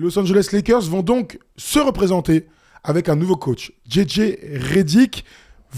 Los Angeles Lakers vont donc se représenter avec un nouveau coach, JJ Redick.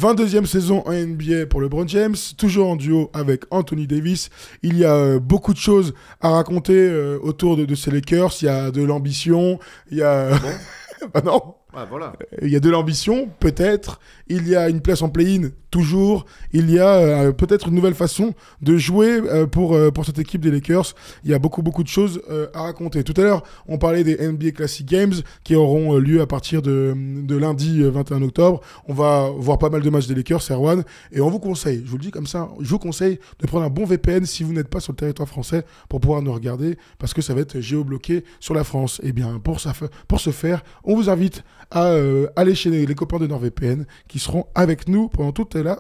22e saison en NBA pour LeBron James, toujours en duo avec Anthony Davis. Il y a euh, beaucoup de choses à raconter euh, autour de, ces Lakers. Il y a de l'ambition, il y a... Ah bah non voilà. Euh, il y a de l'ambition, peut-être. Il y a une place en play-in, toujours. Il y a euh, peut-être une nouvelle façon de jouer euh, pour, pour cette équipe des Lakers. Il y a beaucoup, beaucoup de choses à raconter. Tout à l'heure, on parlait des NBA Classic Games qui auront lieu à partir de, lundi 21 octobre. On va voir pas mal de matchs des Lakers, Erwan. Et on vous conseille, je vous le dis comme ça, je vous conseille de prendre un bon VPN si vous n'êtes pas sur le territoire français pour pouvoir nous regarder parce que ça va être géobloqué sur la France. Et eh bien, pour, ça, pour ce faire, on vous invite à euh, aller chez les, copains de NordVPN qui seront avec nous pendant toute la,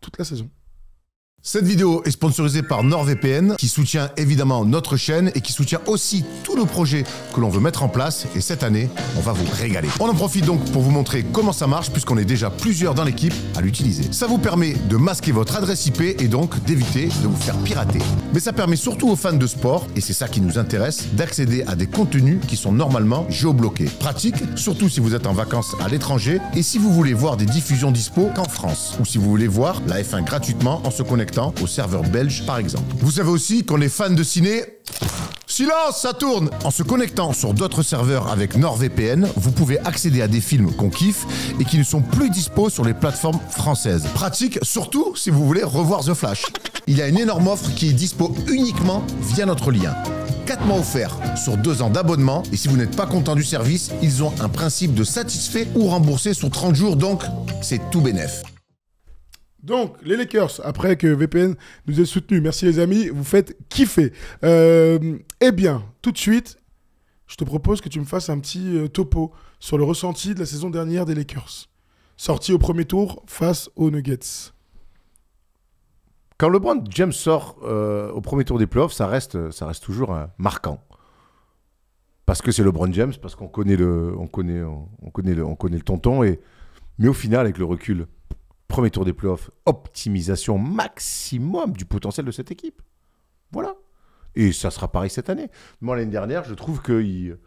toute la saison. Cette vidéo est sponsorisée par NordVPN qui soutient évidemment notre chaîne et qui soutient aussi tous nos projets que l'on veut mettre en place et cette année, on va vous régaler. On en profite donc pour vous montrer comment ça marche puisqu'on est déjà plusieurs dans l'équipe à l'utiliser. Ça vous permet de masquer votre adresse IP et donc d'éviter de vous faire pirater. Mais ça permet surtout aux fans de sport, et c'est ça qui nous intéresse, d'accéder à des contenus qui sont normalement géobloqués. Pratique, surtout si vous êtes en vacances à l'étranger et si vous voulez voir des diffusions dispo qu'en France ou si vous voulez voir la F1 gratuitement en se connectant au serveur belge par exemple. Vous savez aussi qu'on est fan de ciné Silence, ça tourne En se connectant sur d'autres serveurs avec NordVPN, vous pouvez accéder à des films qu'on kiffe et qui ne sont plus dispo sur les plateformes françaises. Pratique surtout si vous voulez revoir The Flash. Il y a une énorme offre qui est dispo uniquement via notre lien. 4 mois offerts sur 2 ans d'abonnement. Et si vous n'êtes pas content du service, ils ont un principe de satisfait ou remboursé sur 30 jours, donc c'est tout bénéf. Donc, les Lakers, après que VPN nous ait soutenus, merci les amis, vous faites kiffer. Euh, eh bien, tout de suite, je te propose que tu me fasses un petit euh, topo sur le ressenti de la saison dernière des Lakers. Sorti au premier tour face aux Nuggets. Quand LeBron James sort euh, au premier tour des playoffs, ça reste, ça reste toujours marquant. Parce que c'est LeBron James, parce qu'on connaît le, on on, connaît connaît le tonton et, mais au final, avec le recul, Premier tour des playoffs, optimisation maximum du potentiel de cette équipe. Voilà. Et ça sera pareil cette année. Moi, l'année dernière, je trouve qu'ils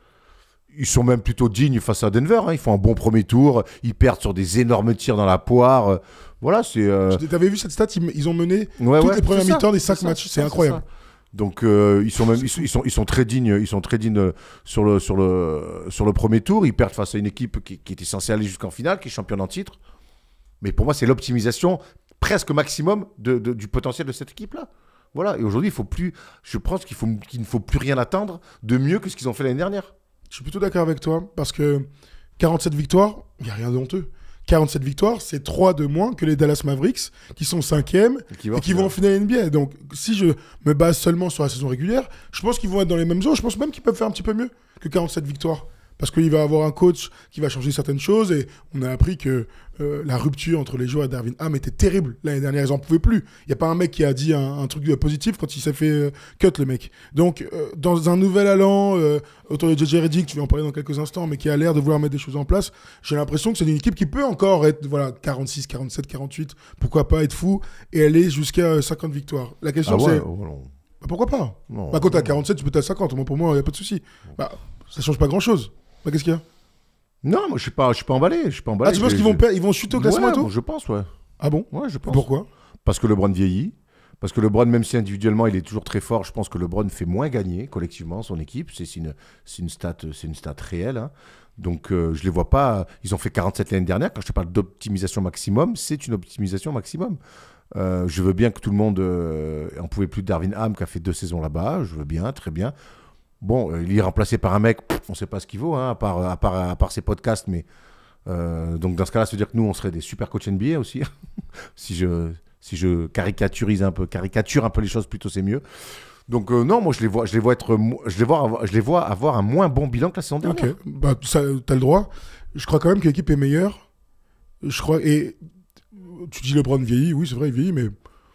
ils sont même plutôt dignes face à Denver. Hein. Ils font un bon premier tour. Ils perdent sur des énormes tirs dans la poire. Voilà, c'est. Euh, t'avais vu cette stat Ils ont mené les premières mi-temps des 5 matchs. C'est incroyable. Donc euh, ils sont même ils sont, ils sont, très dignes ils sont très dignes sur le sur le sur le premier tour ils perdent face à une équipe qui, qui était censée aller jusqu'en finale qui est championne en titre mais pour moi, c'est l'optimisation presque maximum du potentiel de cette équipe-là. Voilà. Et aujourd'hui, il faut plus. Je pense qu'il, ne faut plus rien attendre de mieux que ce qu'ils ont fait l'année dernière. Je suis plutôt d'accord avec toi parce que 47 victoires, il n'y a rien de honteux. 47 victoires, c'est 3 de moins que les Dallas Mavericks, qui sont 5e et qui, vont en finale NBA. Donc, si je me base seulement sur la saison régulière, je pense qu'ils vont être dans les mêmes zones. Je pense même qu'ils peuvent faire un petit peu mieux que 47 victoires parce qu'il va avoir un coach qui va changer certaines choses. Et on a appris que euh, la rupture entre les joueurs et Darwin Ham était terrible. L'année dernière, ils n'en pouvaient plus. Il n'y a pas un mec qui a dit un, truc positif quand il s'est fait euh, cut, le mec. Donc, euh, dans un nouvel allant autour de JJ Reddick, tu vas en parler dans quelques instants, mais qui a l'air de vouloir mettre des choses en place, j'ai l'impression que c'est une équipe qui peut encore être voilà, 46, 47, 48, pourquoi pas être fou et aller jusqu'à 50 victoires. La question, ah c'est. Oh, bah, pourquoi pas non, bah, Quand t'as 47, tu peux être à 50. pour moi, il n'y a pas de souci. Ça bah, ça change pas grand-chose. Bah, qu'est-ce qu'il y a Non, moi, je suis pas, je suis pas emballé. Je suis pas Ah, tu penses qu'ils vont, ils vont chuter au classement Je pense, ouais. Ah bon Ouais, je pense. Pourquoi Parce que LeBron vieillit. Parce que LeBron, même si individuellement il est toujours très fort, je pense que LeBron fait moins gagner collectivement son équipe. C'est une, c'est une, stat, c'est une stat réelle. Hein. Donc je euh, je les vois pas. Ils ont fait 47 l'année dernière. Quand je te parle d'optimisation maximum, c'est une optimisation maximum. Euh, je veux bien que tout le monde. On euh, on pouvait plus de Darwin Ham qui a fait deux saisons là-bas. Je veux bien, très bien. Bon, euh, il est remplacé par un mec, on ne sait pas ce qu'il vaut, hein, à, part, part, ses podcasts, mais. Euh, donc dans ce cas-là, ça veut dire que nous, on serait des super coachs NBA aussi. si, je, si je caricaturise un peu, caricature un peu les choses, plutôt c'est mieux. Donc euh, non, moi je les vois, je les vois être, je les vois, avoir, je les vois avoir un moins bon bilan que la saison dernière. Ok, bah ça, le droit. Je crois quand même que l'équipe est meilleure. Je crois et tu dis LeBron vieillit, oui c'est vrai il vieillit, mais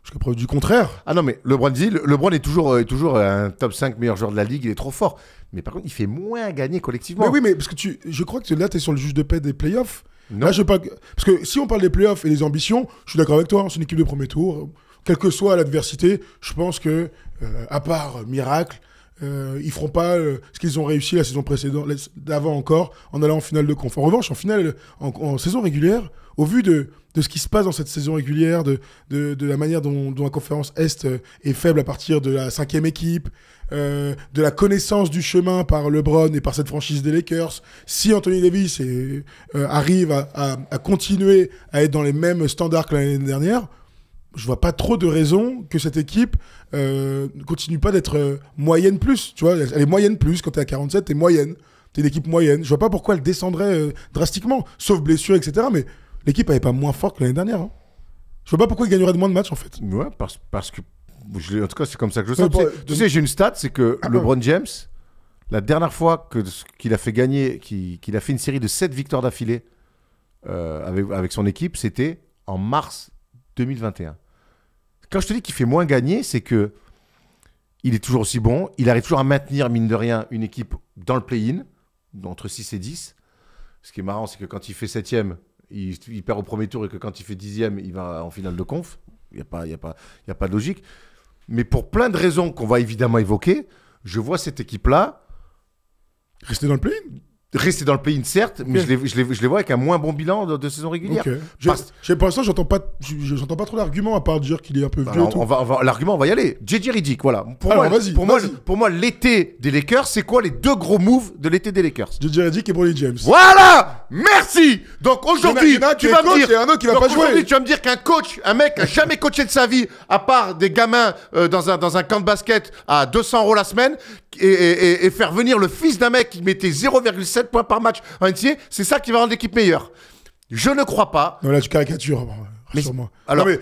Jusqu'à preuve du contraire. Ah non, mais LeBron, LeBron est toujours, euh, est toujours un top 5 meilleur joueur de la ligue, il est trop fort. Mais par contre, il fait moins gagner collectivement. Mais oui, mais parce que je crois que là, tu es sur le juge de paix des playoffs. Non. Parce que si on parle des playoffs et des ambitions, je suis d'accord avec toi, hein, c'est une équipe de premier tour. Quelle que soit l'adversité, je pense que, euh, à part miracle, euh, ils feront pas euh, ce qu'ils ont réussi la saison précédente, d'avant encore, en allant en finale de conf. En revanche, en finale, en, saison régulière, au vu de, de, ce qui se passe dans cette saison régulière, de, de, de la manière dont, dont, la conférence Est euh, est faible à partir de la cinquième équipe, euh, de la connaissance du chemin par LeBron et par cette franchise des Lakers, si Anthony Davis est, euh, arrive à, à, à continuer à être dans les mêmes standards que l'année dernière, je vois pas trop de raison que cette équipe euh, continue pas d'être euh, moyenne plus. Tu vois, elle est moyenne plus quand tu es à 47, tu moyenne. Tu es une équipe moyenne. Je vois pas pourquoi elle descendrait euh, drastiquement, sauf blessure, etc. Mais l'équipe n'est pas moins forte que l'année dernière. Hein. Je vois pas pourquoi ils gagnerait de moins de matchs en fait. Ouais, parce, que. en tout cas, c'est comme ça que je le sens. tu sais, j'ai une stat c'est que ah, LeBron James, la dernière fois qu'il a fait gagner, qu'il a fait une série de 7 victoires d'affilée avec, avec son équipe, c'était en mars 2021. Quand je te dis qu'il fait moins gagner, c'est que il est toujours aussi bon, il arrive toujours à maintenir, mine de rien, une équipe dans le play-in, entre 6 et 10. Ce qui est marrant, c'est que quand il fait 7 il, perd au premier tour et que quand il fait 10 il va en finale de conf. Il n'y a, a, a pas de logique. Mais pour plein de raisons qu'on va évidemment évoquer, je vois cette équipe-là. Rester dans le play-in rester dans le pays in certes, mais je, les, vois avec un moins bon bilan de, saison régulière. Okay. Pour l'instant, j'entends pas, pas trop l'argument à part dire qu'il est un peu bah vieux. on va, l'argument, on va y aller. JJ Riddick, voilà. Pour moi, pour moi, pour moi, l'été des Lakers, c'est quoi les deux gros moves de l'été des Lakers JJ Riddick et Bronny James. Voilà, merci. Donc aujourd'hui, tu vas me dire, tu vas me dire qu'un coach, un mec, a jamais coaché de sa vie, à part des gamins euh, dans un dans un camp de basket à 200 euros la semaine, et, et faire venir le fils d'un mec qui mettait 0,5 7 points par match entier. C'est ça qui va rendre l'équipe meilleure. Je ne crois pas. Non, là, tu caricatures. Hein, -moi. alors, mais,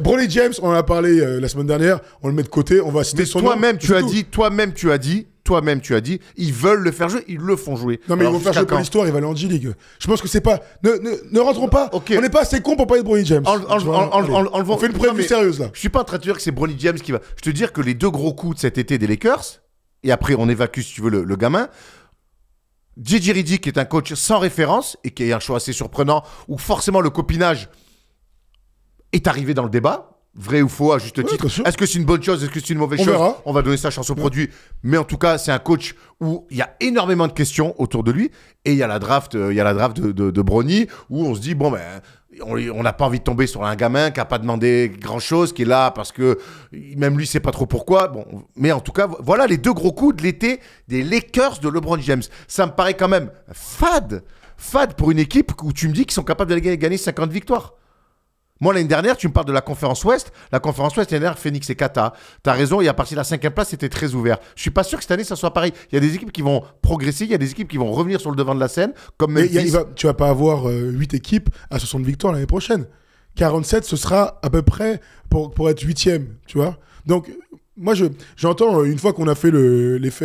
Broly James, on en a parlé euh, la semaine dernière, on le met de côté, on va citer mais toi Même, tu as dit, toi-même, tu as dit, toi-même, tu as dit, ils veulent le faire jouer, ils le font jouer. Non, mais ils vont faire jouer pour l'histoire, ils va aller en G-League. Je pense que c'est pas. Ne, ne, ne, rentrons pas. On n'est pas assez con pour parler de Broly James. on fait une preuve sérieuse, là. Je suis pas en train de dire que c'est Broly James qui va. Je te dis que les deux gros coups de cet été des Lakers, et après, on évacue, si tu veux, le, le gamin, Didier Ridi, qui est un coach sans référence et qui est un choix assez surprenant, où forcément le copinage est arrivé dans le débat, vrai ou faux à juste titre. Est-ce que c'est une bonne chose Est-ce que c'est une mauvaise chose On va donner sa chance au produit. Mais en tout cas, c'est un coach où il y a énormément de questions autour de lui. Et il y a la draft, euh, il y a la draft de, de, où on se dit bon ben on n'a pas envie de tomber sur un gamin qui n'a pas demandé grand-chose, qui est là parce que même lui sait pas trop pourquoi. Bon, mais en tout cas, voilà les deux gros coups de l'été des Lakers de LeBron James. Ça me paraît quand même fade, fade pour une équipe où tu me dis qu'ils sont capables de gagner 50 victoires. Moi, l'année dernière, tu me parles de la conférence Ouest. La conférence Ouest, l'année dernière, Phoenix et Kata. T'as raison, et à partir de la cinquième place, c'était très ouvert. Je suis pas sûr que cette année, ça soit pareil. Il y a des équipes qui vont progresser, il y a des équipes qui vont revenir sur le devant de la scène. Comme ne tu vas pas avoir 8 euh, équipes à 60 victoires l'année prochaine. 47, ce sera à peu près pour, être 8 tu vois. Donc, moi, je, j'entends, euh, une fois qu'on a fait l'effet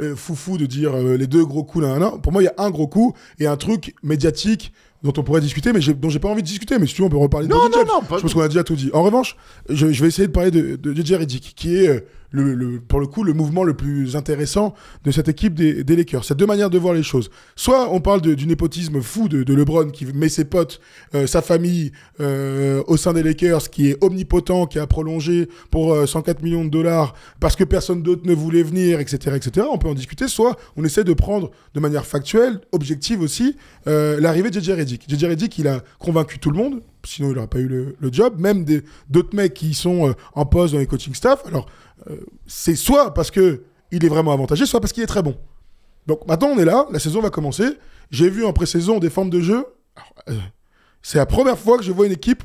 euh, foufou de dire les deux gros coups, pour moi, il y a un gros coup et un truc médiatique dont on pourrait discuter, mais dont j'ai pas envie de discuter. Mais si tu veux, on peut reparler de non, non, Je pense qu'on a déjà tout dit. En revanche, je, vais essayer de parler de, de, de qui est euh, pour le coup, le mouvement le plus intéressant de cette équipe des, Lakers. C'est deux manières de voir les choses. Soit on parle du népotisme fou de, LeBron qui met ses potes, euh, sa famille euh, au sein des Lakers, qui est omnipotent, qui a prolongé pour 104 euh, millions de dollars parce que personne d'autre ne voulait venir, etc., etc. On peut en discuter. Soit on essaie de prendre de manière factuelle, objective aussi, l'arrivée de JJ Redick. JJ Redick, il a convaincu tout le monde sinon il n'aurait pas eu le, job. Même d'autres mecs qui sont en poste dans les coaching staff. Alors, c'est soit parce qu'il est vraiment avantagé, soit parce qu'il est très bon. Donc maintenant, on est là, la saison va commencer. J'ai vu en pré-saison des formes de jeu. Euh, c'est la première fois que je vois une équipe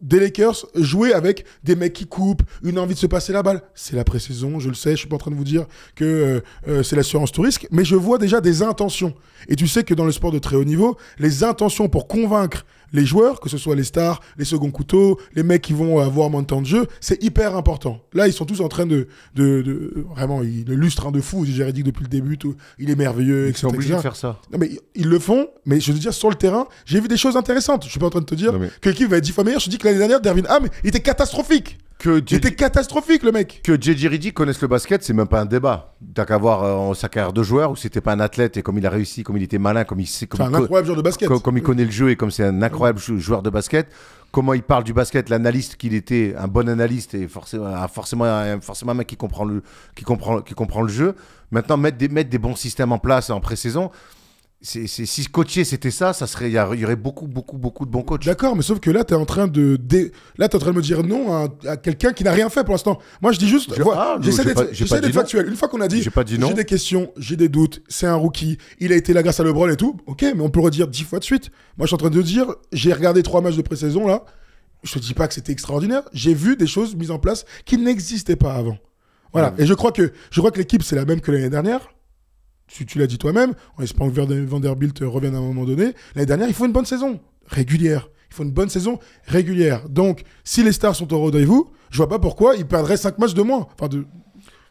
des Lakers jouer avec des mecs qui coupent, une envie de se passer la balle. C'est la pré-saison, je le sais, je suis pas en train de vous dire que euh, euh, c'est l'assurance tout risque, mais je vois déjà des intentions. Et tu sais que dans le sport de très haut niveau, les intentions pour convaincre les joueurs, que ce soit les stars, les seconds couteaux, les mecs qui vont avoir moins de temps de jeu, c'est hyper important. Là, ils sont tous en train de, de, vraiment, ils lustrent hein, de fou. J'ai dit depuis le début, il est merveilleux. Ils sont obligés de faire ça. Non, mais ils le font. Mais je veux dire, sur le terrain, j'ai vu des choses intéressantes. Je suis pas en train de te dire mais... que l'équipe va être dix fois meilleure. Je dis l'année dernière, Dervin Ham, il était catastrophique. Que il était catastrophique le mec. Que JJ Reddy connaisse le basket, c'est même pas un débat. T'as qu'à voir euh, sa carrière de joueur où c'était pas un athlète et comme il a réussi, comme il était malin, comme il sait, comme un de basket. Comme, il connaît le jeu et comme c'est un incroyable joueur de basket. Comment il parle du basket, l'analyste qu'il était, un bon analyste et forcément, forcément, forcément un mec qui comprend le, qui comprend, qui comprend le jeu. Maintenant mettre des, mettre des bons systèmes en place en pré-saison c'est, c'est, si coacher c'était ça, ça serait il y, aurait beaucoup beaucoup beaucoup de bons coachs. D'accord, mais sauf que là tu es en train de là t'es en train de me dire non à, quelqu'un qui n'a rien fait pour l'instant. Moi je dis juste j'essaie d'être, factuel. Une fois qu'on a dit j'ai, des questions, j'ai des doutes, c'est un rookie, il a été la grâce à LeBron et tout. OK, mais on peut le redire dix fois de suite. Moi je suis en train de dire j'ai regardé trois matchs de pré-saison là. Je te dis pas que c'était extraordinaire, j'ai vu des choses mises en place qui n'existaient pas avant. Voilà, et je crois que je crois que l'équipe c'est la même que l'année dernière tu, l'as dit toi-même, en espérant que Vanderbilt revienne à un moment donné. L'année dernière, il faut une bonne saison régulière. Il faut une bonne saison régulière. Donc, si les stars sont au rendez-vous, je vois pas pourquoi ils perdraient 5 matchs de moins. Enfin,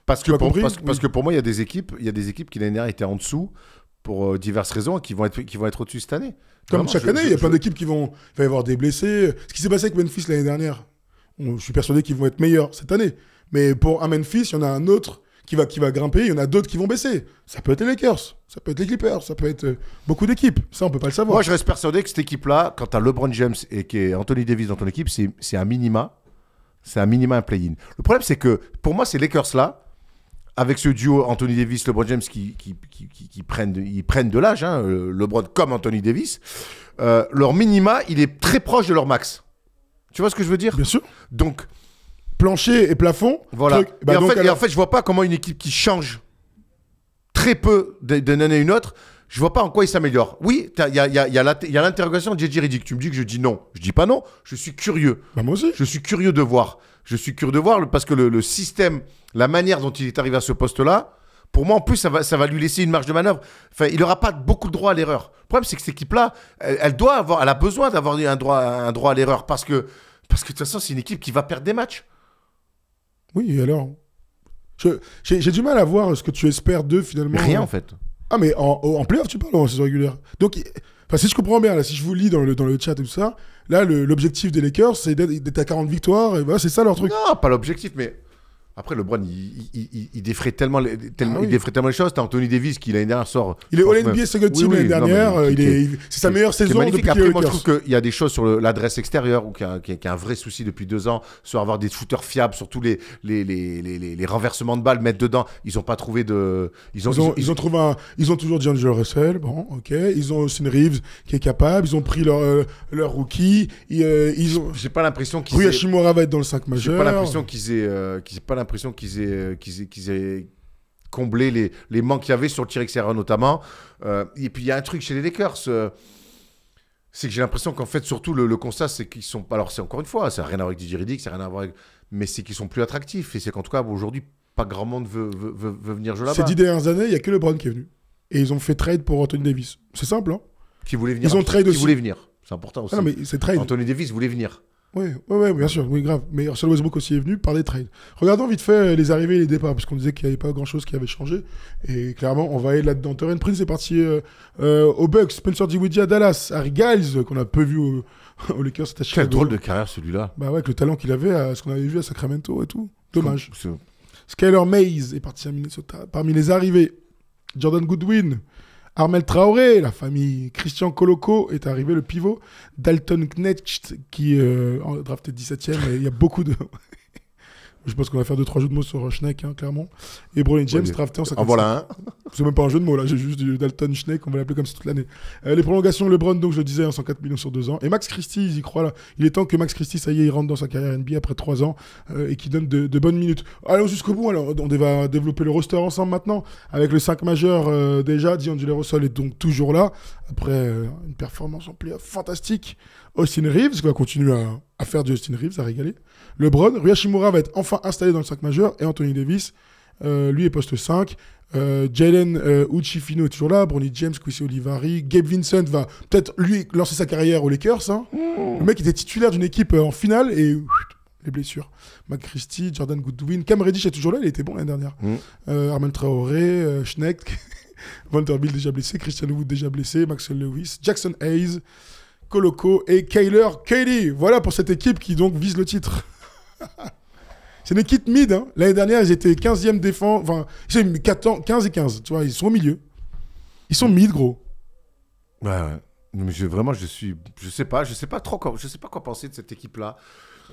Parce, que pour, moi, il y a des équipes, il y a des équipes qui l'année dernière étaient en dessous pour euh, diverses raisons qui vont être, qui vont être au-dessus cette année. Comme chaque année, il y a plein d'équipes qui vont. avoir des blessés. Ce qui s'est passé avec Memphis l'année dernière, je suis persuadé qu'ils vont être meilleurs cette année. Mais pour un Memphis, il y en a un autre qui va, grimper, il y en a d'autres qui vont baisser. Ça peut être les Lakers, ça peut être les Clippers, ça peut être euh, beaucoup d'équipes. Ça, on peut pas le savoir. Moi, je reste persuadé que cette équipe-là, quand tu as LeBron James et Anthony Davis dans ton équipe, c'est un minima. C'est un minima, un play-in. Le problème, c'est que pour moi, ces Lakers-là, avec ce duo Anthony Davis, LeBron James qui, qui, prennent, ils prennent de l'âge, hein, euh, LeBron comme Anthony Davis, euh, leur minima, il est très proche de leur max. Tu vois ce que je veux dire Bien sûr. Donc, plancher et plafond. Voilà. Bah, et, en fait, et, je vois pas comment une équipe qui change très peu d'une année à une autre, je vois pas en quoi il s'améliore. Oui, il y a, y a, y a l'interrogation de JJ Riddick. Tu me dis que je dis non. Je dis pas non. Je suis curieux. Bah, moi aussi. Je suis curieux de voir. Je suis curieux de voir parce que le, système, la manière dont il est arrivé à ce poste-là, pour moi, en plus, ça va, ça va lui laisser une marge de manœuvre. Enfin, il n'aura pas beaucoup de droit à l'erreur. Le problème, c'est que cette équipe-là, elle, doit avoir, elle a besoin d'avoir un droit, un droit à l'erreur parce que, parce que de toute façon, c'est une équipe qui va perdre des matchs. Oui, alors J'ai du mal à voir ce que tu espères d'eux finalement. Rien euh. en fait. Ah, mais en, playoff, tu parles en saison régulière. Donc, si je comprends bien, là, si je vous lis dans le, dans le chat et tout ça, là, l'objectif des Lakers, c'est d'être à 40 victoires, et voilà, c'est ça leur truc. Non, pas l'objectif, mais après, LeBron, il, il, tellement, ah il défrait tellement les choses. T'as Anthony Davis qui, l'année dernière, sort. Il est All-NBA Second Team l'année dernière. Euh, c'est sa meilleure saison. Après, moi, je trouve qu'il y a des choses sur l'adresse extérieure ou qui a, a, un vrai souci depuis deux ans sur avoir des footers fiables, sur tous les, les, les, les renversements de balles, mettre dedans. Ils n'ont pas trouvé de. Ils ont, ils ont, trouvé un, Ils ont toujours D'Angelo Russell. Bon, ok. Ils ont une Reeves qui est capable. Ils ont pris leur, euh, leur rookie. Euh, ils ont. J'ai pas l'impression qu'ils. Rui va être dans le 5 majeur. J'ai pas l'impression qu'ils aient l'impression qu'ils aient, euh, aient, comblé les, manques qu'il y avait sur le T-Rex notamment. Euh, et puis il y a un truc chez les Lakers. Euh, c'est que j'ai l'impression qu'en fait, surtout, le, constat, c'est qu'ils sont. Alors, c'est encore une fois, ça n'a rien à voir avec du juridique, ça n'a rien à voir avec. Mais c'est qu'ils sont plus attractifs. Et c'est qu'en tout cas, aujourd'hui, pas grand monde veut, venir jouer là-bas. Ces dix dernières années, il n'y a que LeBron qui est venu. Et ils ont fait trade pour Anthony Davis. C'est simple, hein Qui venir. Ils ont trade aussi. Qui voulait venir. C'est important ah aussi. non, mais c'est trade. Anthony Davis voulait venir. Oui, bien sûr, oui, grave. Mais Russell Westbrook aussi est venu par des trades. Regardons vite fait les arrivées et les départs, puisqu'on disait qu'il n'y avait pas grand-chose qui avait changé. Et clairement, on va aller là-dedans. Torren Prince est parti euh, euh, au Bucks, Spencer Dinwiddie à Dallas, Harry Giles, qu'on a peu vu au, Lakers. Quel drôle de carrière celui-là. Bah ouais, avec le talent qu'il avait, ce qu'on avait vu à Sacramento et tout. Dommage. Skyler Mays est parti à Minnesota. Parmi les arrivées, Jordan Goodwin, Armel Traoré, la famille Christian Coloco est arrivé le pivot. Dalton Knecht qui euh, drafté 17e. Il y a beaucoup de Je pense qu'on va faire 2-3 jeux de mots sur euh, Schneck, hein, clairement. Et Brolin James, drafté en 57. En voilà un. C'est même pas un jeu de mots, là. J'ai juste du Dalton Schneck, on va l'appeler comme ça toute l'année. Euh, les prolongations, LeBron, donc je le disais, 104 hein, millions sur 2 ans. Et Max Christie, il y croient là. Il est temps que Max Christie, ça y est, il rentre dans sa carrière NBA après 3 ans euh, et qu'il donne de, bonnes minutes. Allons jusqu'au bout, alors. On va développer le roster ensemble maintenant. Avec le 5 majeur déjà, déjà, D'Angelo Russell est donc toujours là. Après une performance en playoff fantastique. Austin Reeves va continuer à, faire du Austin Reeves, à régaler. LeBron, Ryashimura va être enfin installé dans le 5 majeur et Anthony Davis, euh, lui est poste 5. Euh, Jalen euh, Uchifino est toujours là, Bronny James, Quissy Olivari, Gabe Vincent va peut-être lui lancer sa carrière aux Lakers. Hein. Mm. Le mec était titulaire d'une équipe en finale et les blessures. McChristie, Jordan Goodwin, Cam Reddish est toujours là, il était bon l'année dernière. Mm. Armand Traoré, Schneck, Vanderbilt déjà blessé, Christian Wood déjà blessé, Maxwell Lewis, Jackson Hayes. Coloco et Kyler Kelly. Voilà pour cette équipe qui donc vise le titre. C'est une équipe mid. Hein. L'année dernière, ils étaient 15e défense. Enfin, 15 et 15. Tu ils sont au milieu. Ils sont mid, gros. Ouais, Mais vraiment, je suis. Je sais pas. Je sais pas trop. Quoi, je sais pas quoi penser de cette équipe-là.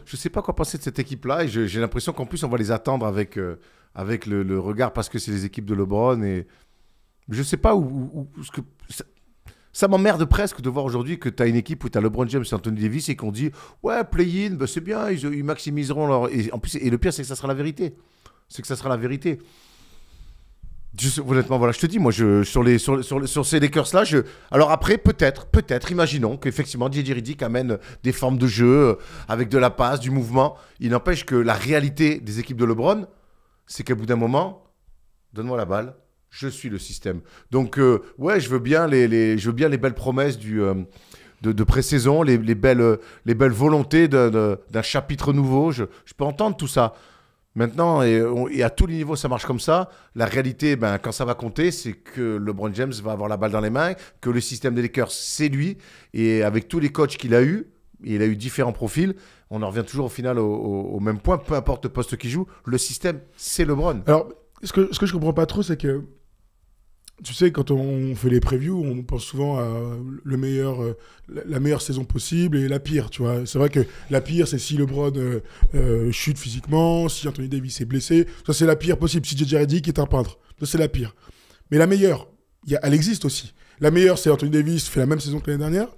Je sais pas quoi penser de cette équipe-là. j'ai l'impression qu'en plus, on va les attendre avec, euh, avec le, regard parce que c'est les équipes de LeBron. Et je sais pas où. ce que, ça m'emmerde presque de voir aujourd'hui que tu as une équipe où tu as LeBron James et Anthony Davis et qu'on dit Ouais, play-in, bah, c'est bien, ils, maximiseront leur. Et, en plus, et le pire, c'est que ça sera la vérité. C'est que ça sera la vérité. honnêtement, voilà, je te dis, moi, je, sur, les, sur, sur, ces Lakers-là, je... alors après, peut-être, peut-être, imaginons qu'effectivement, Didier Riddick amène des formes de jeu euh, avec de la passe, du mouvement. Il n'empêche que la réalité des équipes de LeBron, c'est qu'à bout d'un moment, donne-moi la balle, je suis le système. Donc, euh, ouais, je veux, bien les, les, je bien les belles promesses du, euh, de, de pré-saison, les, belles, les belles volontés d'un chapitre nouveau. Je, peux entendre tout ça. Maintenant, et, à tous les niveaux, ça marche comme ça. La réalité, ben, quand ça va compter, c'est que LeBron James va avoir la balle dans les mains, que le système des Lakers, c'est lui. Et avec tous les coachs qu'il a eu, il a eu différents profils. On en revient toujours au final au, même point, peu importe le poste qu'il joue, le système, c'est LeBron. Alors, ce que, ce que je comprends pas trop, c'est que tu sais, quand on fait les previews, on pense souvent à le meilleur, euh, la meilleure saison possible et la pire, tu vois. C'est vrai que la pire, c'est si LeBron euh, euh, chute physiquement, si Anthony Davis est blessé. Ça, c'est la pire possible. Si JJ Reddick est un peintre, ça, c'est la pire. Mais la meilleure, elle existe aussi. La meilleure, c'est Anthony Davis fait la même saison que l'année dernière.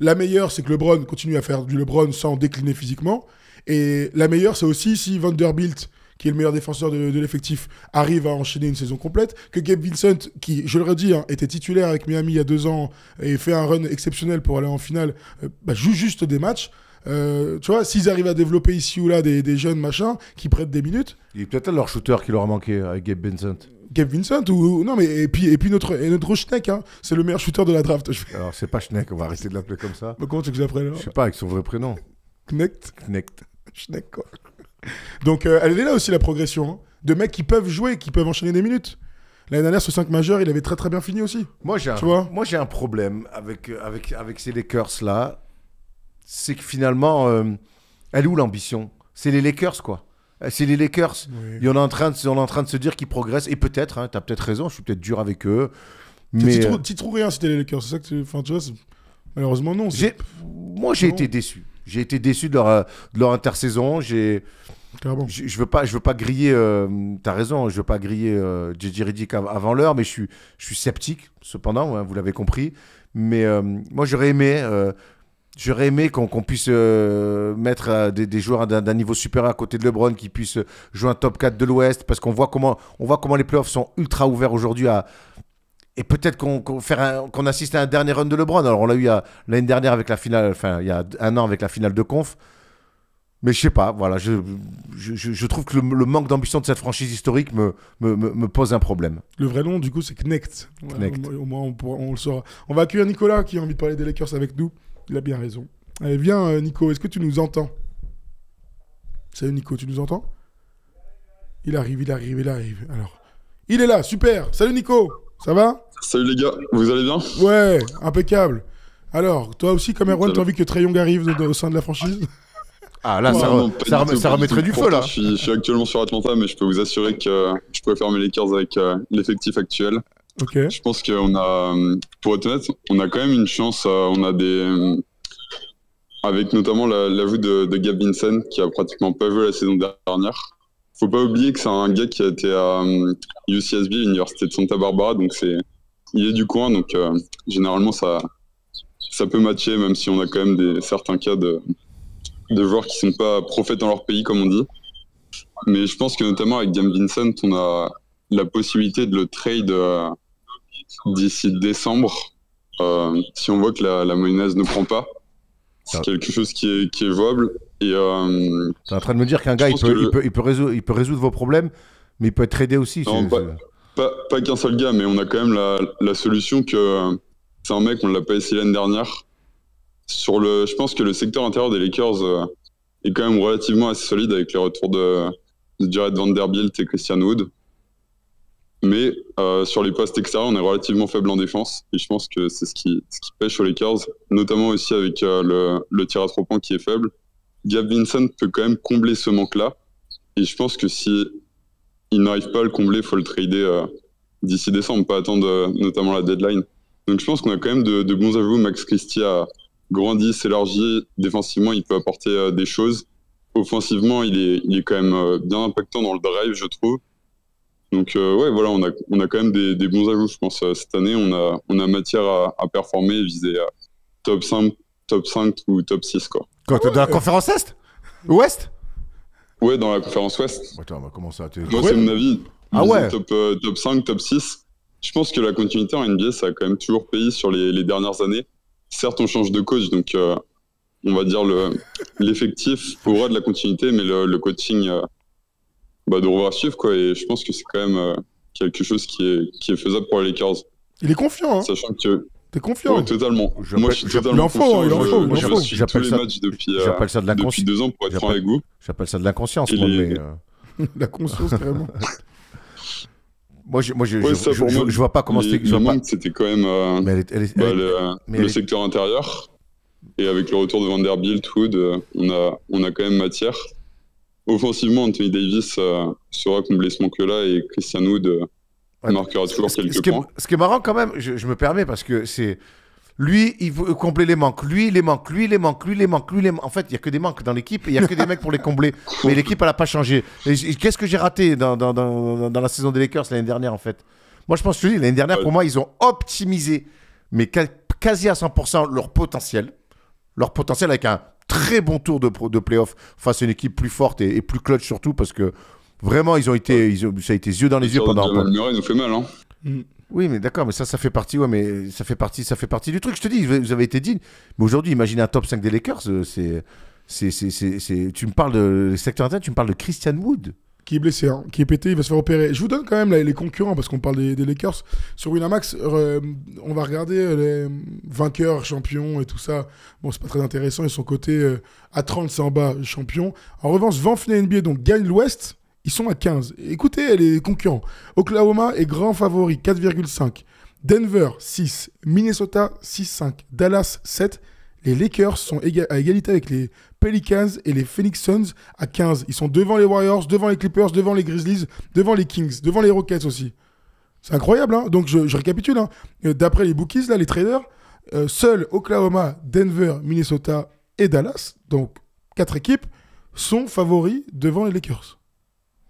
La meilleure, c'est que LeBron continue à faire du LeBron sans décliner physiquement. Et la meilleure, c'est aussi si Vanderbilt qui est le meilleur défenseur de, l'effectif, arrive à enchaîner une saison complète, que Gabe Vincent, qui, je le redis, hein, était titulaire avec Miami il y a deux ans et fait un run exceptionnel pour aller en finale, euh, bah, joue juste des matchs. Euh, tu vois, s'ils arrivent à développer ici ou là des, jeunes machins qui prêtent des minutes. Il est peut-être leur shooter qui leur a manqué avec Gabe Vincent. Gabe Vincent ou, non mais et puis et puis notre et notre Schneck hein, c'est le meilleur shooter de la draft. Alors c'est pas Schneck, on va arrêter de l'appeler comme ça. Mais comment tu l'appelles je Je sais pas avec son vrai prénom. Knecht. Knecht. Schneck quoi. Donc euh, elle est là aussi la progression. Hein. De mecs qui peuvent jouer, qui peuvent enchaîner des minutes. L'année dernière, ce 5 majeur, il avait très très bien fini aussi. Moi, j'ai un, moi, j'ai un problème avec, euh, avec, avec ces Lakers-là. C'est que finalement, euh, elle est où l'ambition C'est les Lakers, quoi. C'est les Lakers. on, est en train de, en train de se dire qu'ils progressent. Et peut-être, tu hein, t'as peut-être raison, je suis peut-être dur avec eux. Mais tu T'y trouves rien si les Lakers. C'est ça tu malheureusement, non. moi, j'ai été déçu. J'ai été déçu de leur, euh, intersaison. J'ai. Je, ne veux pas, veux pas griller. Euh, tu as raison, je veux pas griller JJ euh, avant l'heure, mais je suis, je suis sceptique. Cependant, hein, vous l'avez compris. Mais moi, j'aurais aimé, j'aurais aimé qu'on puisse mettre des, joueurs d'un niveau supérieur à côté de LeBron, qui puissent jouer un top 4 de l'Ouest, parce qu'on voit comment, voit comment les playoffs sont ultra ouverts aujourd'hui à et peut-être qu'on assiste à un dernier run de LeBron. Alors on l'a eu l'année dernière avec la finale, enfin il y a un an avec la finale de conf. Mais je sais pas, voilà, je, trouve que le, manque d'ambition de cette franchise historique me, me, pose un problème. Le vrai nom, du coup, c'est Knecht. Knecht. au, moins, on, le saura. On va accueillir Nicolas qui a envie de parler des Lakers avec nous. Il a bien raison. Allez, viens, euh, Nico, est-ce que tu nous entends Salut, Nico, tu nous entends Il arrive, il arrive, il arrive. Alors, il est là, super Salut, Nico ça va Salut les gars, vous allez bien Ouais, impeccable. Alors, toi aussi, comme tu as envie que Trayong arrive au sein de la franchise Ah là, ça, remettrait du feu là. Je suis, actuellement sur Atlanta, mais je peux vous assurer que je fermer les Lakers avec euh, l'effectif actuel. Je pense qu'on a, euh, pour être honnête, on a quand même une chance. Euh, on a des, avec notamment l'ajout la, de, de Gab Vincent qui a pratiquement pas vu la saison dernière faut pas oublier que c'est un gars qui a été à UCSB, euh, l'université de Santa Barbara, donc c'est il est du coin, donc euh, généralement ça ça peut matcher, même si on a quand même des certains cas de de joueurs qui sont pas prophètes dans leur pays, comme on dit. Mais je pense que notamment avec Game Vincent, on a la possibilité de le trade euh, d'ici décembre, euh, si on voit que la, la ne prend pas. C'est ah. quelque chose qui est, qui est jouable. Et, euh, T'es en train de me dire qu'un gars, il peut, il, peut, résoudre, vos problèmes, mais il peut être aidé aussi. pas, qu'un seul gars, mais on a quand même la, solution que c'est un mec, on l'a pas essayé l'année dernière. Sur le, je pense que le secteur intérieur des Lakers euh, est quand même relativement assez solide avec les retours de, Jared Vanderbilt et Christian Wood. Mais euh, sur les postes extérieurs, on est relativement faible en défense. Et je pense que c'est ce qui, ce pêche aux Lakers, notamment aussi avec le, le tir à trois points qui est faible. Gab Vincent peut quand même combler ce manque-là. Et je pense que si il n'arrive pas à le combler, faut le trader euh, d'ici décembre, pas attendre euh, notamment la deadline. Donc je pense qu'on a quand même de, bons ajouts. Max Christie a grandi, s'élargit Défensivement, il peut apporter euh, des choses. Offensivement, il est, il est quand même bien impactant dans le drive, je trouve. Donc ouais, voilà, on a, on a quand même des, bons ajouts, je pense. cette année, on a, on a matière à, à performer, viser top 5, top 5 ou top 6, quoi. Quand, dans la conférence Est Ouest Ouais, dans la conférence Ouest. Attends, bah, Moi, c'est mon avis. Ah top, euh, top 5, top 6. Je pense que la continuité en NBA, ça a quand même toujours payé sur les, dernières années. Certes, on change de coach, donc euh, on va dire le l'effectif aura de la continuité, mais le, coaching euh, bah, devra suivre. Quoi, et je pense que c'est quand même euh, quelque chose qui est, qui est faisable pour les Lakers. Il est confiant. Hein Sachant que T'es confiant Oui, totalement. Moi, je suis totalement confiant. Je, je suis tous les matchs depuis, euh, ça de la euh, depuis deux ans pour être franc avec vous. J'appelle ça de la conscience, moi, les... mais, euh... la conscience, vraiment. Moi, je, moi, je, ouais, je, je, je, vois pas comment c'était. Pas... C'était quand même euh, mais elle est, elle est, bah, elle le, mais le secteur intérieur. Et avec le retour de Vanderbilt, Wood, euh, on, a, on a quand même matière. Offensivement, Anthony Davis euh, sera saura combler ce manque-là et Christian Wood euh, ce, qui est marrant quand même, je, me permets parce que c'est. Lui, il veut combler les manques. Lui, les manques. Lui, les manques. Lui, les manques. Lui, les En fait, il n'y a que des manques dans l'équipe il n'y a que des mecs pour les combler. Mais l'équipe, elle n'a pas changé. Qu'est-ce que j'ai raté dans, dans, la saison des Lakers l'année dernière, en fait Moi, je pense que l'année dernière, pour moi, ils ont optimisé, mais quasi à 100% leur potentiel. Leur potentiel avec un très bon tour de, de playoff face à une équipe plus forte et, et plus clutch, surtout parce que Vraiment, ils ont été, ça a été yeux dans les yeux pendant. Le Murray nous fait mal, hein. Mm. Oui, mais d'accord, mais ça, ça fait partie, ouais, mais ça fait partie, ça fait partie du truc. Je te dis, vous avez été digne. Mais aujourd'hui, imagine un top 5 des Lakers, euh, c'est, c'est, c'est, tu me parles de secteur interne, tu me parles de Christian Wood. Qui est blessé, hein. qui est pété, il va se faire opérer. Je vous donne quand même les concurrents parce qu'on parle des, des, Lakers. Sur Winamax, on va regarder euh, les vainqueurs, champions et tout ça. Bon, c'est pas très intéressant. Ils sont cotés euh, à 30, c'est en bas, champion. En revanche, Van Vanfnay NBA donc gagne l'Ouest ils sont à 15. Écoutez les concurrents. Oklahoma est grand favori, 4,5. Denver, 6. Minnesota, 6,5. Dallas, 7. Les Lakers sont à égalité avec les Pelicans et les Phoenix Suns à 15. Ils sont devant les Warriors, devant les Clippers, devant les Grizzlies, devant les Kings, devant les Rockets aussi. C'est incroyable, hein donc je, récapitule. Hein. Euh, d'après les bookies, là, les traders, euh, seuls Oklahoma, Denver, Minnesota et Dallas, donc quatre équipes, sont favoris devant les Lakers.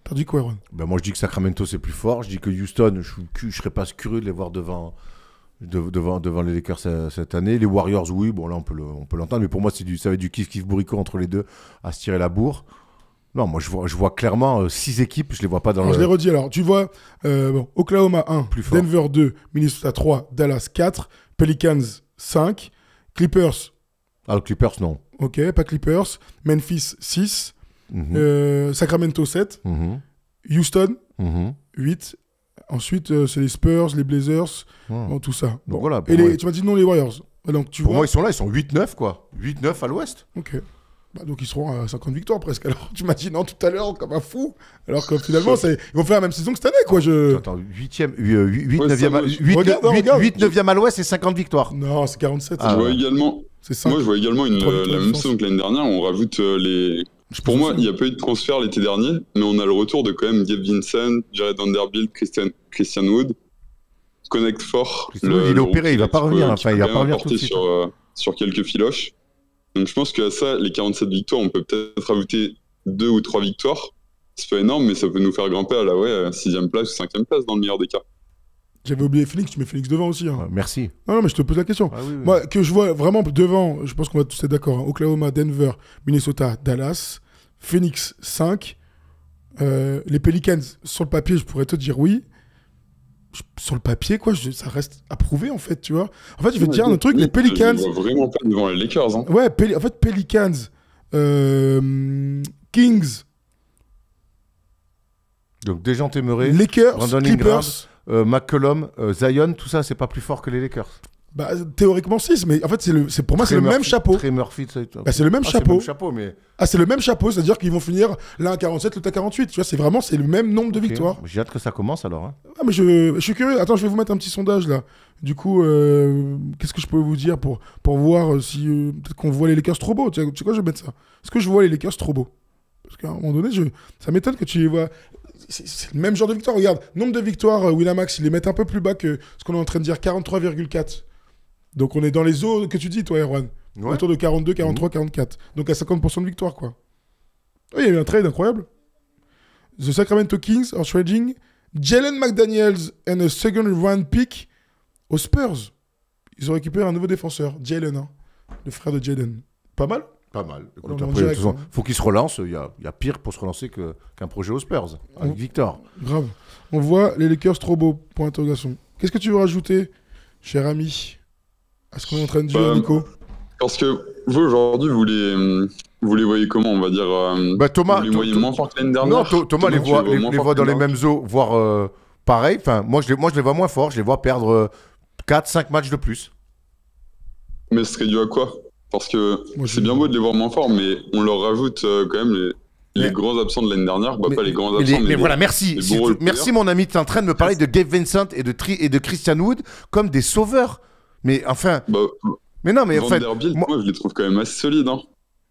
T'as dit quoi, Aaron ben Moi, je dis que Sacramento, c'est plus fort. Je dis que Houston, je ne serais pas curieux de les voir devant, devant, devant les Lakers euh, cette, année. Les Warriors, oui, bon, là, on peut, l'entendre. Mais pour moi, c'est du, ça va être du kiff-kiff bourricot entre les deux à se tirer la bourre. Non, moi, je vois, je vois clairement euh, six équipes. Je les vois pas dans ah, Je les redis alors. Tu vois, euh, Oklahoma 1, plus Denver 2, Minnesota 3, Dallas 4, Pelicans 5, Clippers. Ah, Clippers, non. Ok, pas Clippers. Memphis 6. Mhm. Euh, Sacramento 7, mhm. Houston 8. Mhm. Ensuite, euh, c'est les Spurs, les Blazers, ah. tout ça. et tu m'as dit non, les Warriors. Donc, tu pour vois... moi, ils sont là, ils sont 8-9, quoi. 8-9 à l'ouest. Ok. Bah, donc ils seront à 50 victoires presque. Alors tu m'as dit non tout à l'heure comme un fou. Alors que finalement, ils vont faire la même saison que cette année. Quoi, je... Attends, 8e, 8, 9 e à l'ouest et 50 victoires. Non, c'est 47. je ah. vois également... C'est Moi, je vois également une, la même saison que l'année dernière. On rajoute euh, les pour moi, il n'y a pas eu de transfert l'été dernier, mais on a le retour de quand même Gabe Vincent, Jared Vanderbilt, Christian, Christian Wood, Connect Fort. il est opéré, il va pas revenir. Euh, il va pas revenir tout de suite. Sur, euh, sur quelques filoches. Donc je pense qu'à ça, les 47 victoires, on peut peut-être ajouter deux ou trois victoires. C'est pas énorme, mais ça peut nous faire grimper à la ouais, sixième place ou cinquième place dans le meilleur des cas. J'avais oublié Phoenix. tu mets Phoenix devant aussi. Hein. Merci. Non, non, mais je te pose la question. Ah Moi, que je vois vraiment devant, je pense qu'on va tous être d'accord. Hein. Oklahoma, Denver, Minnesota, Dallas, Phoenix 5, euh, les Pelicans, sur le papier, je pourrais te dire oui. sur le papier, quoi, ça reste à prouver, en fait, tu vois. En fait, je vais te dire un truc, les Pelicans... vraiment pas devant les Lakers. Hein. Ouais, en fait, Pelicans, euh, Kings... Donc, déjà, Lakers, Brandon Clippers... Euh, McCollum, euh, Zion, tout ça, c'est pas plus fort que les Lakers. Bah, théoriquement 6, mais en fait, c'est pour moi, c'est le même chapeau. Murphy, bah, ah, c'est le même chapeau. chapeau mais... Ah, c'est le même chapeau, c'est-à-dire qu'ils vont finir l'un à 47, l'autre à 48. Tu vois, c'est vraiment c'est le même nombre de victoires. J'ai hâte que ça commence alors. Hein. Ah, mais je, je, suis curieux. Attends, je vais vous mettre un petit sondage là. Du coup, euh, qu'est-ce que je peux vous dire pour, pour voir si. Peut-être qu'on voit les Lakers trop beaux. Tu sais quoi, je vais mettre ça. Est-ce que je vois les Lakers trop beaux Parce qu'à un moment donné, je, ça m'étonne que tu les vois c'est le même genre de victoire. Regarde, nombre de victoires, euh, Winamax, ils les mettent un peu plus bas que ce qu'on est en train de dire, 43,4. Donc on est dans les eaux que tu dis, toi, Erwan. Autour de 42, 43, 44. Donc à 50% de victoire, quoi. Oh, il y a eu un trade incroyable. The Sacramento Kings are trading Jalen McDaniels and a second round pick aux Spurs. Ils ont récupéré un nouveau défenseur, Jalen, hein. le frère de Jalen. Pas mal pas mal. Il faut qu'il se relance. Il y, a, il y a, pire pour se relancer qu'un projet aux Spurs avec mm. Victor. Grave. On voit les Lakers trop beaux. Point Qu'est-ce que tu veux rajouter, cher ami, à ce qu'on est en train de dire, bah, Nico Parce que vous aujourd'hui, vous les vous les voyez comment, on va dire Thomas, les Thomas, les voit, dans les mêmes eaux, voire euh, pareil. Enfin, moi je les moi je les vois moins fort. Je les vois perdre 4-5 euh, matchs de plus. Mais ce serait dû à quoi parce que c'est bien beau de les voir moins forts, mais on leur rajoute euh, quand même les, grands absents de l'année dernière, bah, pas les grands absents. mais, voilà, merci. merci mon ami, tu es en train de me parler de Gabe Vincent et de, Tri, et de Christian Wood comme des sauveurs. Mais enfin. Bah, mais non, mais en fait. Moi, je les trouve quand même assez solides. Hein.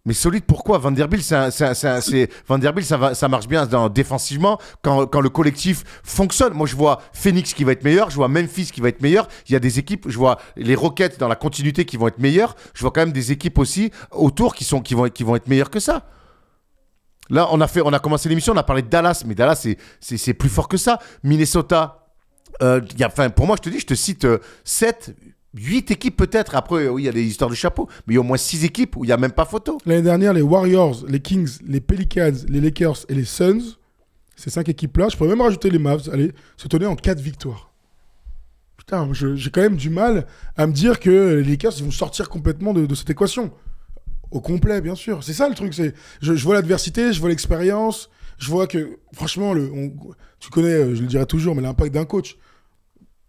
Mais solide, pourquoi Vanderbilt, ça, ça, marche bien dans, défensivement quand, le collectif fonctionne. Moi, je vois Phoenix qui va être meilleur, je vois Memphis qui va être meilleur. Il y a des équipes, je vois les Rockets dans la continuité qui vont être meilleures. Je vois quand même des équipes aussi autour qui, sont, qui, vont, qui vont être meilleures que ça. Là, on a, fait, on a commencé l'émission, on a parlé de Dallas, mais Dallas, c'est plus fort que ça. Minnesota, euh, pour moi, je te dis, je te cite 7, euh, 8 équipes peut-être. Après, oui, il y a des histoires de chapeau, mais il y a au moins six équipes où il n'y a même pas photo. L'année dernière, les Warriors, les Kings, les Pelicans, les Lakers et les Suns, ces cinq équipes-là, je pourrais même rajouter les Mavs, allez, se tenaient en quatre victoires. Putain, j'ai quand même du mal à me dire que les Lakers vont sortir complètement de, cette équation. Au complet, bien sûr. C'est ça le truc. C'est, je, vois l'adversité, je vois l'expérience, je vois que, franchement, le, tu connais, euh, je le dirais toujours, mais l'impact d'un coach.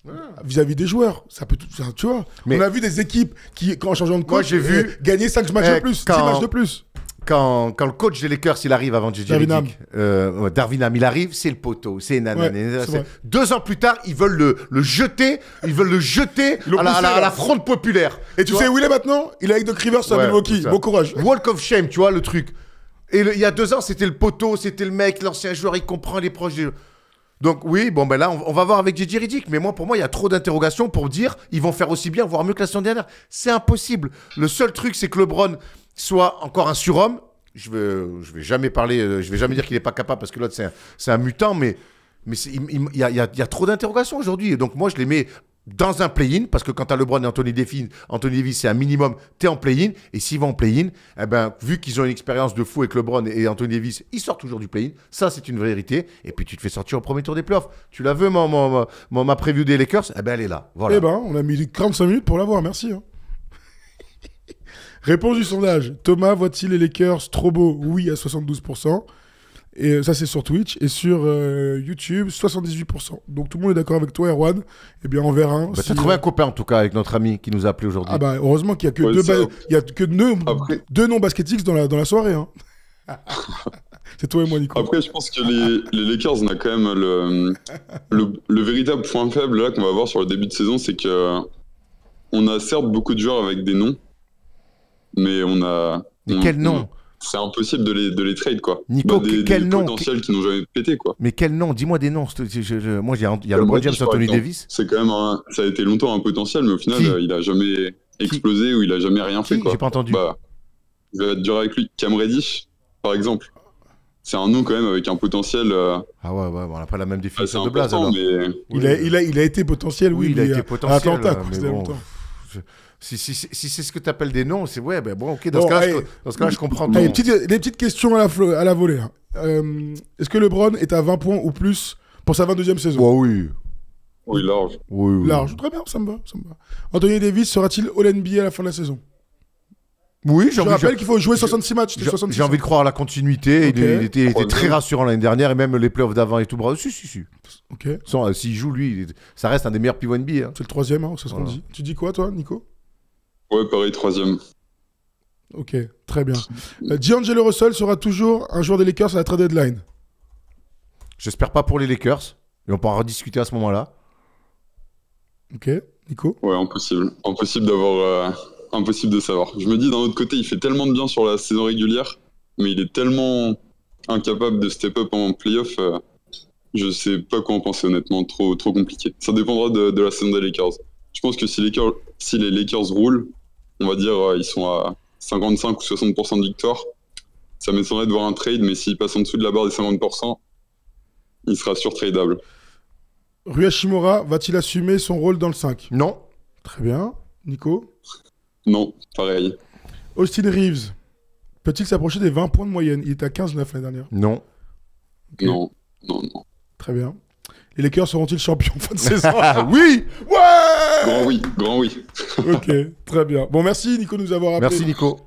Ah. vis-à-vis des joueurs. Ça peut tout, ça, tu vois. on a vu des équipes qui, en changeant de coach, moi, j'ai vu euh, gagner 5 matchs de eh, plus, quand, matchs de plus. Quand, quand le coach des Lakers, il arrive avant JJ Darwin, Euh, il arrive, c'est le poteau, c'est Deux ans plus tard, ils veulent le, le jeter, ils veulent le jeter à, la, à, fronte populaire. Et tu, sais où il est maintenant Il est avec de Rivers sur Milwaukee. Bon courage. Walk of shame, tu vois le truc. Et il y a deux ans, c'était le poteau, c'était le mec, l'ancien joueur, il comprend les projets. Donc oui, bon ben là, on, va voir avec JJ Riddick, mais moi pour moi, il y a trop d'interrogations pour dire ils vont faire aussi bien, voire mieux que la saison dernière. C'est impossible. Le seul truc, c'est que LeBron soit encore un surhomme. Je vais, je vais jamais parler, euh, je vais jamais dire qu'il n'est pas capable parce que l'autre c'est un, mutant, mais mais il, il, y a, il y, a, trop d'interrogations aujourd'hui. donc moi, je les mets dans un play-in, parce que quand tu as LeBron et Anthony Davis, Anthony Davis c'est un minimum, tu es en play-in, et s'ils vont en play-in, eh ben, vu qu'ils ont une expérience de fou avec LeBron et Anthony Davis, ils sortent toujours du play-in, ça c'est une vérité, et puis tu te fais sortir au premier tour des playoffs. Tu la veux, ma preview des Lakers Eh ben elle est là, Eh ben, on a mis 45 minutes pour l'avoir, merci. Hein. Réponse du sondage, Thomas voit-il les Lakers trop beaux Oui à 72%. Et euh, ça, c'est sur Twitch et sur euh, YouTube, 78%. Donc tout le monde est d'accord avec toi, Erwan. Eh bien, on verra. Tu bah, trouvé un copain, en tout cas, avec notre ami qui nous a appelé aujourd'hui. Ah, bah, heureusement qu'il n'y a que, deux, noms hein. Il y a que deux, deux dans la, dans la soirée. Hein. c'est toi et moi, Nico. Après, je pense que les, les Lakers, on a quand même le, le, véritable point faible là qu'on va voir sur le début de saison, c'est que on a certes beaucoup de joueurs avec des noms, mais on a... Mais quels quel nom c'est impossible de les, de les trade, quoi. Nico, bah, des, quel des nom potentiels qui n'ont jamais pété, quoi. Mais quel nom Dis-moi des noms. moi, il y a LeBron James, Anthony Davis. C'est quand même un... Ça a été longtemps un potentiel, mais au final, euh, il a jamais explosé ou il a jamais rien fait, quoi. J'ai pas entendu. Bah, je vais être dur avec lui. Cam Reddish, par exemple. C'est un nom quand même avec un potentiel. Euh, ah ouais, ouais, bon, on n'a pas la même définition de Blaze alors. Mais... Il, a, il, a, il, a, été potentiel, oui, il a été potentiel. À Atlanta, euh, mais bon... Si, si, si, c'est ce que tu appelles des noms, c'est ouais, ben bon, ok, dans ce cas-là, je, cas je, comprends tout. Des petites, petites questions à la, à la volée. Hein. Euh, est-ce que LeBron est à 20 points ou plus pour sa 22e saison ouais, Oui, oui. large. Oui, Large, très bien, ça me va. Ça me va. Anthony Davis sera-t-il All-NBA à la fin de la saison oui, je rappelle qu'il faut jouer 66 matchs. J'ai envie de croire à la continuité. Il, était, très rassurant l'année dernière et même les playoffs d'avant et tout. Bras. Si, si, si. Ok. Euh, s'il joue, lui, ça reste un des meilleurs pivots NBA. Hein. C'est le troisième, hein, c'est ce qu'on dit. Tu dis quoi, toi, Nico Ouais, pareil, troisième. Ok, très bien. Gian euh, D'Angelo Russell sera toujours un joueur des Lakers à la trade deadline. J'espère pas pour les Lakers. Et on pourra rediscuter à ce moment-là. Ok, Nico Ouais, impossible. Impossible d'avoir. Euh, impossible de savoir. Je me dis, d'un autre côté, il fait tellement de bien sur la saison régulière, mais il est tellement incapable de step up en playoff. off euh, je sais pas quoi en penser, honnêtement. Trop, trop compliqué. Ça dépendra de, de la saison des Lakers. Je pense que si les Lakers, si les Lakers roulent, on va dire euh, ils sont à 55 ou 60% de victoire. Ça m'étonnerait de voir un trade, mais s'il passe en dessous de la barre des 50%, il sera sur-tradable. Ruyashimura va-t-il assumer son rôle dans le 5 Non. Très bien. Nico Non, pareil. Austin Reeves peut-il s'approcher des 20 points de moyenne Il était à 15-9 l'année dernière. Non. Non, non, non. Très bien. Les Lakers seront-ils champions en fin de saison ah, Oui Ouais Grand oui, grand oui. ok, très bien. Bon, merci Nico de nous avoir appelé. Merci Nico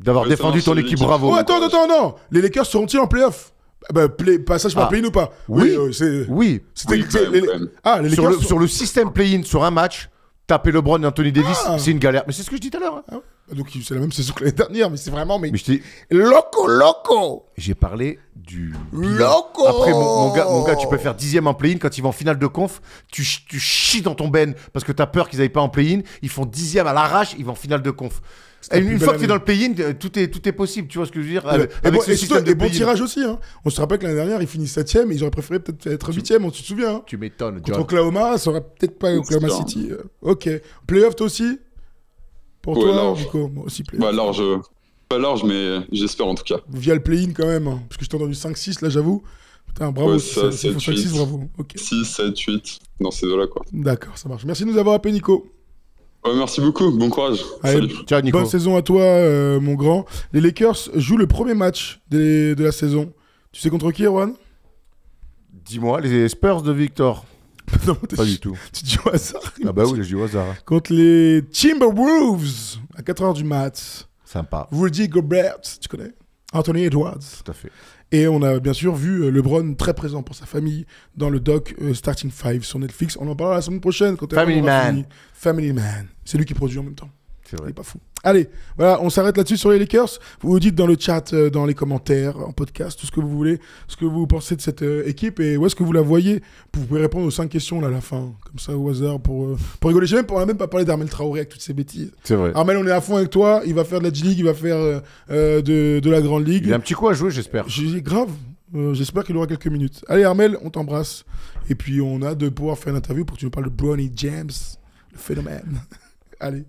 d'avoir défendu ton euh, équipe. Bravo. Oh, attends, attends, non Les Lakers seront-ils en playoff ah, bah, passage par ah. play-in ou pas Oui, oui. Euh, oui. sur, le, système play-in, sur un match, taper LeBron et Anthony Davis, c'est une galère. Mais c'est ce que je dis tout à l'heure. Hein. Donc c'est la même saison que l'année dernière, mais c'est vraiment mais, loco loco. J'ai parlé du loco. Après mon, gars, mon, gars, tu peux faire dixième en play-in quand ils vont en finale de conf, tu, tu chies dans ton ben parce que t'as peur qu'ils aillent pas en play-in. Ils font dixième à l'arrache, ils vont en finale de conf. une fois que t'es dans le play-in, tout est, tout est possible, tu vois ce que je veux dire et bon, système tirage aussi. Hein. On se rappelle que l'année dernière, ils finissent 7 et ils auraient préféré peut-être être huitième, on se souvient. Hein. Tu m'étonnes, Contre Oklahoma, ça aurait peut-être pas Oklahoma City. Euh, ok. Playoff, toi aussi pour toi, large. Nico, moi aussi, bah, euh, Pas large, mais j'espère en tout cas. Via le play-in quand même, puisque hein, parce que je t'ai entendu 5-6, là, j'avoue. Putain, bravo. Ouais, 7, 5, 6, bravo. 6, 7, 8, dans ces deux-là, quoi. D'accord, ça marche. Merci de nous avoir appelé, Nico. merci beaucoup, bon courage. Salut. Bonne saison à toi, euh, mon grand. Les Lakers jouent le premier match de la saison. Tu sais contre qui, Erwan Dis-moi, les Spurs de Victor. pas du tout. Tu dis au hasard. Ah bah oui, je dis au hasard. Contre les Timberwolves à 4h du mat. Sympa. Rudy Gobert, tu connais Anthony Edwards. Tout à fait. Et on a bien sûr vu euh, LeBron très présent pour sa famille dans le doc euh, Starting 5 sur Netflix. On en parlera la semaine prochaine quand Family Man. Family Man. C'est lui qui produit en même temps. C'est pas fou. Allez, voilà, on s'arrête là-dessus sur les Lakers. Vous vous dites dans le chat, euh, dans les commentaires, en podcast, tout ce que vous voulez, ce que vous pensez de cette euh, équipe et où est-ce que vous la voyez. Vous pouvez répondre aux cinq questions là, à la fin, comme ça au hasard pour, euh, pour rigoler. J'ai même, même pas parler d'Armel Traoré avec toutes ces bêtises. C'est vrai. Armel, on est à fond avec toi. Il va faire de la G League, il va faire de, la Grande Ligue. Il a un petit coup à jouer, j'espère. J'ai grave. J'espère qu'il aura quelques minutes. Allez, Armel, on t'embrasse. Et puis, on a de pouvoir faire une interview pour que tu nous parles de Bronny James, le phénomène. Allez.